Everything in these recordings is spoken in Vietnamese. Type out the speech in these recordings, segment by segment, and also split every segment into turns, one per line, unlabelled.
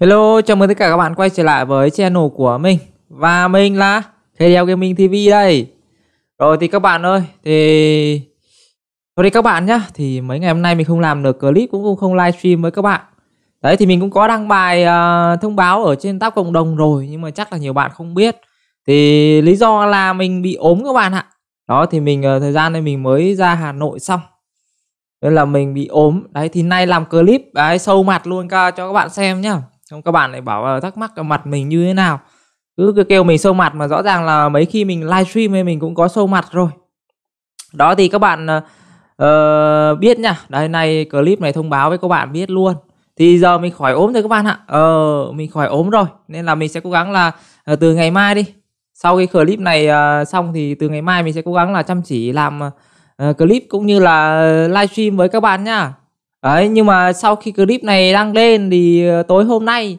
Hello, chào mừng tất cả các bạn quay trở lại với channel của mình Và mình là KDL Gaming TV đây Rồi thì các bạn ơi, thì... Thôi đi các bạn nhá, thì mấy ngày hôm nay mình không làm được clip cũng không, không livestream với các bạn Đấy thì mình cũng có đăng bài uh, thông báo ở trên tab cộng đồng rồi Nhưng mà chắc là nhiều bạn không biết Thì lý do là mình bị ốm các bạn ạ Đó thì mình uh, thời gian này mình mới ra Hà Nội xong Nên là mình bị ốm Đấy thì nay làm clip đấy, sâu mặt luôn cho các bạn xem nhá xong các bạn lại bảo là thắc mắc mặt mình như thế nào cứ, kêu mình sâu mặt mà rõ ràng là mấy khi mình livestream thì mình cũng có sâu mặt rồi đó thì các bạn uh, biết nha đây này clip này thông báo với các bạn biết luôn thì giờ mình khỏi ốm rồi các bạn ạ ờ mình khỏi ốm rồi nên là mình sẽ cố gắng là uh, từ ngày mai đi sau cái clip này uh, xong thì từ ngày mai mình sẽ cố gắng là chăm chỉ làm uh, clip cũng như là livestream với các bạn nha Đấy, nhưng mà sau khi clip này đăng lên thì ờ, tối hôm nay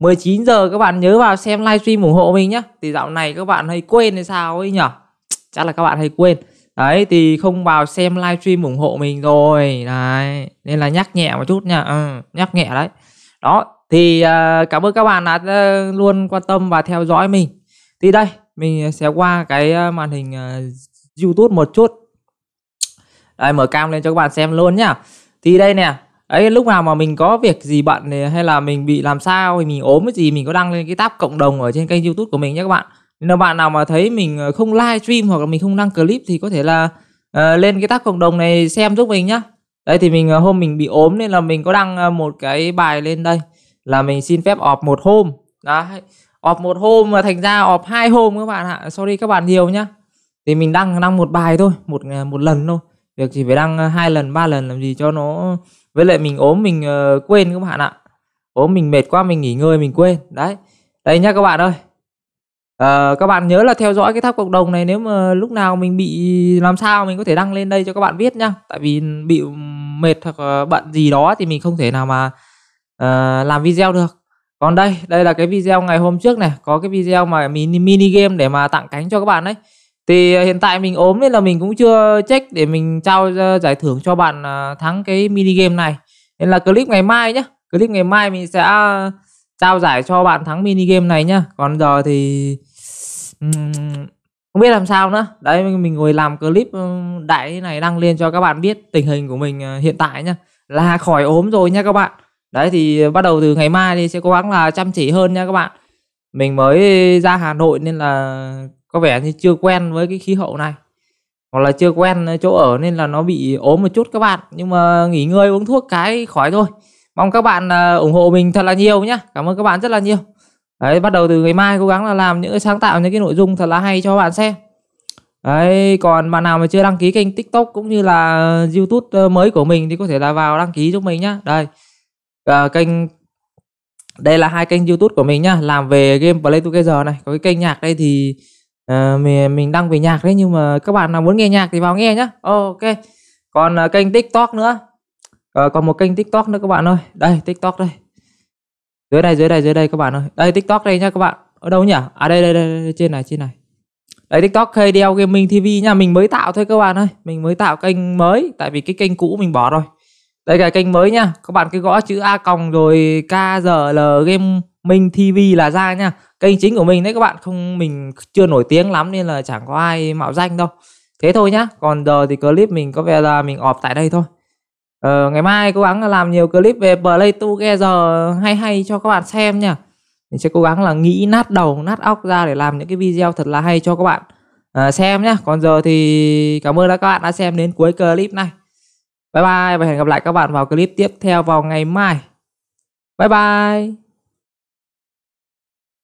19 giờ các bạn nhớ vào xem livestream ủng hộ mình nhé. Thì dạo này các bạn hay quên hay sao ấy nhở? Chắc là các bạn hay quên. Đấy thì không vào xem livestream ủng hộ mình rồi. Đấy, nên là nhắc nhẹ một chút nha. Ừ, nhắc nhẹ đấy. Đó, thì uh, cảm ơn các bạn đã uh, luôn quan tâm và theo dõi mình. Thì đây, mình sẽ qua cái màn hình uh, YouTube một chút. Đây mở cam lên cho các bạn xem luôn nhá thì đây nè ấy lúc nào mà mình có việc gì bận này, hay là mình bị làm sao thì mình ốm cái gì mình có đăng lên cái tab cộng đồng ở trên kênh youtube của mình nhé các bạn nếu bạn nào mà thấy mình ờ, không live stream hoặc là mình không đăng clip thì có thể là uh, lên cái tab cộng đồng này xem giúp mình nhá đây thì mình ờ, hôm mình bị ốm nên là mình có đăng một cái bài lên đây là mình xin phép ọp một hôm đó ọp một hôm mà thành ra ọp hai hôm các bạn ạ sorry các bạn nhiều nhá thì mình đăng đăng một bài thôi một một lần thôi việc chỉ phải đăng ờ, hai lần ba lần làm gì cho nó với lại mình ốm mình uh, quên các bạn ạ ốm mình mệt quá mình nghỉ ngơi mình quên đấy đây nhá các bạn ơi à, các bạn nhớ là theo dõi cái tháp cộng đồng này nếu mà lúc nào mình bị làm sao mình có thể đăng lên đây cho các bạn biết nhá tại vì bị mệt hoặc bận gì đó thì mình không thể nào mà uh, làm video được còn đây đây là cái video ngày hôm trước này có cái video mà mini mini game để mà tặng cánh cho các bạn đấy thì à, hiện tại mình ốm nên là mình cũng chưa check để mình trao ờ, giải thưởng cho bạn à, thắng cái mini game này nên là clip ngày mai nhé clip ngày mai mình sẽ à, trao giải cho bạn thắng mini game này nhá còn giờ thì không biết làm sao nữa đấy mình ngồi làm clip đại này đăng lên cho các bạn biết tình hình của mình hiện tại nhá là khỏi ốm rồi nha các bạn đấy thì bắt đầu từ ngày mai thì sẽ cố gắng là chăm chỉ hơn nha các bạn mình mới ra Hà Nội nên là có vẻ như chưa quen với cái khí hậu này hoặc là chưa quen chỗ ở nên là nó bị ốm một chút các bạn nhưng mà nghỉ ngơi uống thuốc cái khỏi thôi mong các bạn à, ủng hộ mình thật là nhiều nhé cảm ơn các bạn rất là nhiều đấy bắt đầu từ ngày mai cố gắng là làm những cái sáng tạo những cái nội dung thật là hay cho bạn xem đấy còn bạn nào mà chưa đăng ký kênh tiktok cũng như là youtube ờ, mới của mình thì có thể là vào đăng ký giúp mình nhá đây à, kênh đây là hai kênh youtube của mình nhá làm về game play together này có cái kênh nhạc đây thì Ờ, mình mình đăng về nhạc đấy nhưng mà các bạn nào muốn nghe nhạc thì vào nghe nhá ok còn à, kênh tiktok nữa à, còn một kênh tiktok nữa các bạn ơi đây tiktok đây dưới đây dưới đây dưới đây các bạn ơi đây tiktok đây nhá các bạn ở đâu nhỉ à đây đây đây, đây trên này trên này đấy tiktok KDL gaming tv nha mình mới tạo thôi các bạn ơi mình mới tạo kênh mới tại vì cái kênh cũ mình bỏ rồi đây là kênh mới nha các bạn cứ gõ chữ a còng rồi k l game Minh TV là ra nha kênh chính của mình đấy các bạn không mình chưa nổi tiếng lắm nên là chẳng có ai mạo danh đâu thế thôi nhá còn giờ thì clip mình có vẻ là mình ọp tại đây thôi ờ, ngày mai cố gắng làm nhiều clip về play together hay hay cho các bạn xem nha mình sẽ cố gắng là nghĩ nát đầu nát óc ra để làm những cái video thật là hay cho các bạn à, xem nhá còn giờ thì cảm ơn đã các bạn đã xem đến cuối clip này bye bye và hẹn gặp lại các bạn vào clip tiếp theo vào ngày mai bye bye